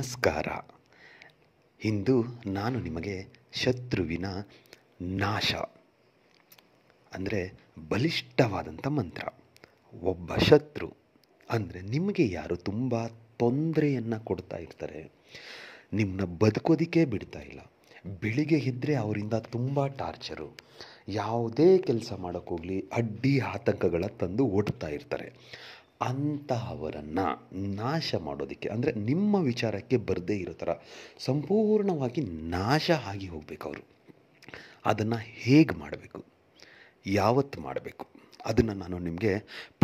ನಮಸ್ಕಾರ ಇಂದು ನಾನು ನಿಮಗೆ ಶತ್ರುವಿನ ನಾಶ ಅಂದರೆ ಬಲಿಷ್ಠವಾದಂಥ ಮಂತ್ರ ಒಬ್ಬ ಶತ್ರು ಅಂದರೆ ನಿಮಗೆ ಯಾರು ತುಂಬ ತೊಂದರೆಯನ್ನು ಕೊಡ್ತಾ ಇರ್ತಾರೆ ನಿಮ್ಮನ್ನ ಬದುಕೋದಿಕ್ಕೆ ಬಿಡ್ತಾ ಇಲ್ಲ ಬೆಳಿಗ್ಗೆ ಇದ್ದರೆ ಅವರಿಂದ ತುಂಬ ಟಾರ್ಚರು ಯಾವುದೇ ಕೆಲಸ ಮಾಡೋಕ್ಕೋಗಲಿ ಅಡ್ಡಿ ಆತಂಕಗಳ ತಂದು ಓಡ್ತಾ ಇರ್ತಾರೆ ಅಂತಹವರನ್ನು ನಾಶ ಮಾಡೋದಕ್ಕೆ ಅಂದರೆ ನಿಮ್ಮ ವಿಚಾರಕ್ಕೆ ಬರದೇ ಇರೋ ಥರ ಸಂಪೂರ್ಣವಾಗಿ ನಾಶ ಆಗಿ ಹೋಗಬೇಕು ಅವರು ಅದನ್ನು ಹೇಗೆ ಮಾಡಬೇಕು ಯಾವತ್ತು ಮಾಡಬೇಕು ಅದನ್ನು ನಾನು ನಿಮಗೆ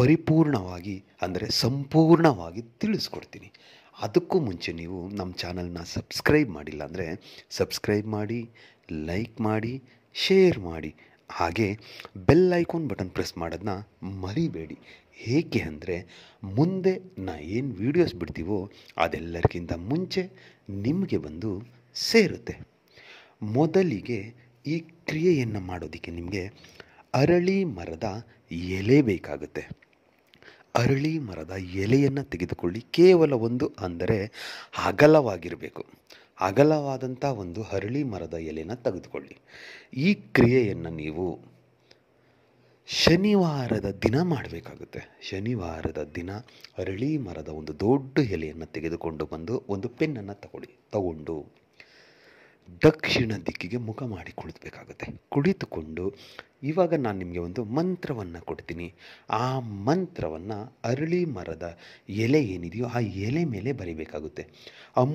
ಪರಿಪೂರ್ಣವಾಗಿ ಅಂದರೆ ಸಂಪೂರ್ಣವಾಗಿ ತಿಳಿಸ್ಕೊಡ್ತೀನಿ ಅದಕ್ಕೂ ಮುಂಚೆ ನೀವು ನಮ್ಮ ಚಾನಲ್ನ ಸಬ್ಸ್ಕ್ರೈಬ್ ಮಾಡಿಲ್ಲ ಅಂದರೆ ಸಬ್ಸ್ಕ್ರೈಬ್ ಮಾಡಿ ಲೈಕ್ ಮಾಡಿ ಶೇರ್ ಮಾಡಿ ಹಾಗೆ ಬೆಲ್ ಐಕಾನ್ ಬಟನ್ ಪ್ರೆಸ್ ಮಾಡೋದನ್ನ ಮರಿಬೇಡಿ ಏಕೆ ಅಂದರೆ ಮುಂದೆ ನಾ ಏನು ವೀಡಿಯೋಸ್ ಬಿಡ್ತೀವೋ ಅದೆಲ್ಲರಿಗಿಂತ ಮುಂಚೆ ನಿಮಗೆ ಬಂದು ಸೇರುತ್ತೆ ಮೊದಲಿಗೆ ಈ ಕ್ರಿಯೆಯನ್ನು ಮಾಡೋದಕ್ಕೆ ನಿಮಗೆ ಅರಳಿ ಮರದ ಎಲೆ ಬೇಕಾಗುತ್ತೆ ಅರಳಿ ಮರದ ಎಲೆಯನ್ನು ತೆಗೆದುಕೊಳ್ಳಿ ಕೇವಲ ಒಂದು ಅಂದರೆ ಅಗಲವಾಗಿರಬೇಕು ಅಗಲವಾದಂಥ ಒಂದು ಹರಳಿ ಮರದ ಎಲೆನ ತೆಗೆದುಕೊಳ್ಳಿ ಈ ಕ್ರಿಯೆಯನ್ನು ನೀವು ಶನಿವಾರದ ದಿನ ಮಾಡಬೇಕಾಗುತ್ತೆ ಶನಿವಾರದ ದಿನ ಅರಳಿ ಮರದ ಒಂದು ದೊಡ್ಡ ಎಲೆಯನ್ನು ತೆಗೆದುಕೊಂಡು ಬಂದು ಒಂದು ಪೆನ್ನನ್ನು ತಗೊಳ್ಳಿ ತಗೊಂಡು ದಕ್ಷಿಣ ದಿಕ್ಕಿಗೆ ಮುಖ ಮಾಡಿ ಕುಳಿತಬೇಕಾಗುತ್ತೆ ಕುಳಿತುಕೊಂಡು ಇವಾಗ ನಾನು ನಿಮಗೆ ಒಂದು ಮಂತ್ರವನ್ನು ಕೊಡ್ತೀನಿ ಆ ಮಂತ್ರವನ್ನು ಅರಳಿ ಮರದ ಎಲೆ ಏನಿದೆಯೋ ಆ ಎಲೆ ಮೇಲೆ ಬರಿಬೇಕಾಗುತ್ತೆ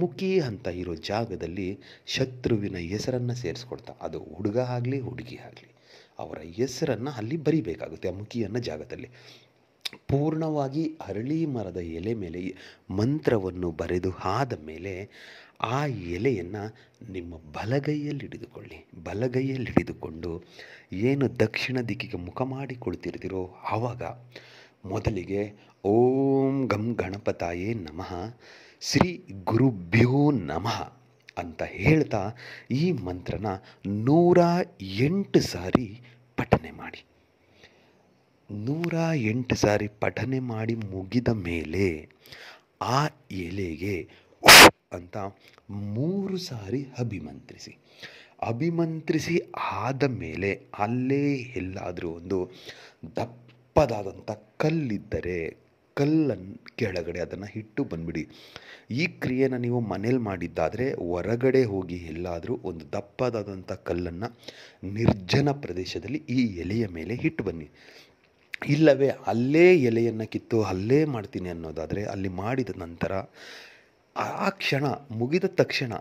ಮುಖಿ ಅಂತ ಇರೋ ಜಾಗದಲ್ಲಿ ಶತ್ರುವಿನ ಹೆಸರನ್ನು ಸೇರಿಸ್ಕೊಡ್ತಾ ಅದು ಹುಡುಗ ಆಗಲಿ ಹುಡುಗಿ ಆಗಲಿ ಅವರ ಹೆಸರನ್ನು ಅಲ್ಲಿ ಬರಿಬೇಕಾಗುತ್ತೆ ಆ ಅನ್ನೋ ಜಾಗದಲ್ಲಿ ಪೂರ್ಣವಾಗಿ ಅರಳಿ ಮರದ ಎಲೆ ಮೇಲೆ ಮಂತ್ರವನ್ನು ಬರೆದು ಆದ ಮೇಲೆ ಆ ಎಲೆಯನ್ನು ನಿಮ್ಮ ಬಲಗೈಯಲ್ಲಿ ಹಿಡಿದುಕೊಳ್ಳಿ ಬಲಗೈಯಲ್ಲಿ ಹಿಡಿದುಕೊಂಡು ಏನು ದಕ್ಷಿಣ ದಿಕ್ಕಿಗೆ ಮುಖ ಮಾಡಿ ಆವಾಗ ಮೊದಲಿಗೆ ಓಂ ಗಂ ಗಣಪತಾಯೇ ನಮಃ ಶ್ರೀ ಗುರುಭ್ಯೋ ನಮಃ ಅಂತ ಹೇಳ್ತಾ ಈ ಮಂತ್ರನ ನೂರ ಎಂಟು ಸಾರಿ ಪಠನೆ ಮಾಡಿ ನೂರ ಎಂಟು ಸಾರಿ ಪಠನೆ ಮಾಡಿ ಮುಗಿದ ಮೇಲೆ ಆ ಎಲೆಗೆ ಅಂತ ಮೂರು ಸಾರಿ ಅಭಿಮಂತ್ರಿಸಿ ಅಭಿಮಂತ್ರಿಸಿ ಆದ ಮೇಲೆ ಅಲ್ಲೇ ಎಲ್ಲಾದರೂ ಒಂದು ದಪ್ಪದಾದಂಥ ಕಲ್ಲಿದ್ದರೆ ಕಲ್ಲನ್ನು ಕೆಳಗಡೆ ಅದನ್ನು ಹಿಟ್ಟು ಬಂದುಬಿಡಿ ಈ ಕ್ರಿಯೆನ ನೀವು ಮನೇಲಿ ಮಾಡಿದ್ದಾದರೆ ಹೊರಗಡೆ ಹೋಗಿ ಎಲ್ಲಾದರೂ ಒಂದು ದಪ್ಪದಾದಂಥ ಕಲ್ಲನ್ನು ನಿರ್ಜನ ಪ್ರದೇಶದಲ್ಲಿ ಈ ಎಲೆಯ ಮೇಲೆ ಹಿಟ್ಟು ಬನ್ನಿ ಇಲ್ಲವೇ ಅಲ್ಲೇ ಎಲೆಯನ್ನು ಕಿತ್ತು ಅಲ್ಲೇ ಮಾಡ್ತೀನಿ ಅನ್ನೋದಾದರೆ ಅಲ್ಲಿ ಮಾಡಿದ ನಂತರ ಆ ಕ್ಷಣ ಮುಗಿದ ತಕ್ಷಣ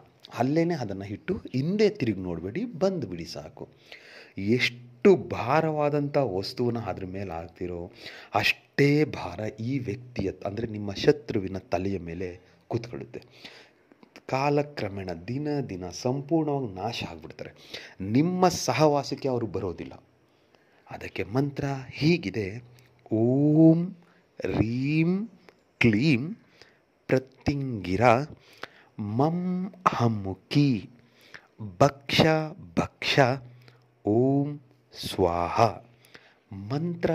ಅಲ್ಲೇ ಅದನ್ನು ಇಟ್ಟು ಹಿಂದೆ ತಿರುಗಿ ನೋಡಬೇಡಿ ಬಂದು ಬಿಡಿ ಸಾಕು ಎಷ್ಟು ಭಾರವಾದಂಥ ವಸ್ತುವನ್ನು ಅದ್ರ ಮೇಲೆ ಹಾಕ್ತಿರೋ ಅಷ್ಟೇ ಭಾರ ಈ ವ್ಯಕ್ತಿಯ ಅಂದರೆ ನಿಮ್ಮ ಶತ್ರುವಿನ ತಲೆಯ ಮೇಲೆ ಕೂತ್ಕೊಳ್ಳುತ್ತೆ ಕಾಲಕ್ರಮೇಣ ದಿನ ದಿನ ಸಂಪೂರ್ಣವಾಗಿ ನಾಶ ಆಗಿಬಿಡ್ತಾರೆ ನಿಮ್ಮ ಸಹವಾಸಕ್ಕೆ ಅವರು ಬರೋದಿಲ್ಲ ಅದಕ್ಕೆ ಮಂತ್ರ ಹೀಗಿದೆ ಓಂ ರೀಂ ಕ್ಲೀಂ ಪ್ರತಿಂಗಿರ ಮಂ ಹಮ್ಮುಖಿ ಭಕ್ಷ ಭಕ್ಷ ಓಂ ಸ್ವಾಹ ಮಂತ್ರ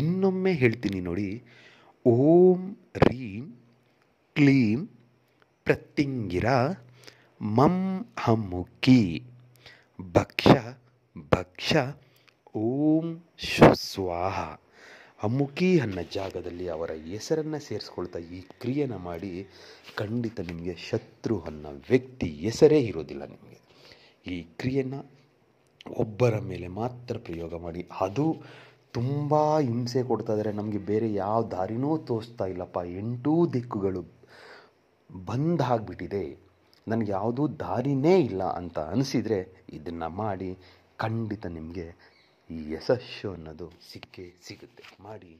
ಇನ್ನೊಮ್ಮೆ ಹೇಳ್ತೀನಿ ನೋಡಿ ಓಂ ರೀಂ ಕ್ಲೀಂ ಪ್ರತಿಂಗಿರ ಮಂ ಹಮ್ಮುಖಿ ಭಕ್ಷ ಭಕ್ಷ ಓಂ ಶುಸ್ವಾಹ ಸ್ವಾಹ ಅಮುಖಿ ಅನ್ನೋ ಜಾಗದಲ್ಲಿ ಅವರ ಹೆಸರನ್ನು ಸೇರಿಸ್ಕೊಳ್ತಾ ಈ ಕ್ರಿಯೆನ ಮಾಡಿ ಖಂಡಿತ ನಿಮಗೆ ಶತ್ರು ಅನ್ನೋ ವ್ಯಕ್ತಿ ಹೆಸರೇ ಇರೋದಿಲ್ಲ ನಿಮಗೆ ಈ ಕ್ರಿಯೆನ ಒಬ್ಬರ ಮೇಲೆ ಮಾತ್ರ ಪ್ರಯೋಗ ಮಾಡಿ ಅದು ತುಂಬ ಹಿಂಸೆ ಕೊಡ್ತಾ ನಮಗೆ ಬೇರೆ ಯಾವ ದಾರಿನೂ ತೋರಿಸ್ತಾ ಇಲ್ಲಪ್ಪ ಎಂಟೂ ದಿಕ್ಕುಗಳು ಬಂದಾಗ್ಬಿಟ್ಟಿದೆ ನನಗೆ ಯಾವುದೂ ದಾರಿನೇ ಇಲ್ಲ ಅಂತ ಅನಿಸಿದರೆ ಇದನ್ನು ಮಾಡಿ ಖಂಡಿತ ನಿಮಗೆ ಈ ಯಶಸ್ಸು ಅನ್ನೋದು ಸಿಕ್ಕೇ ಸಿಗುತ್ತೆ ಮಾಡಿ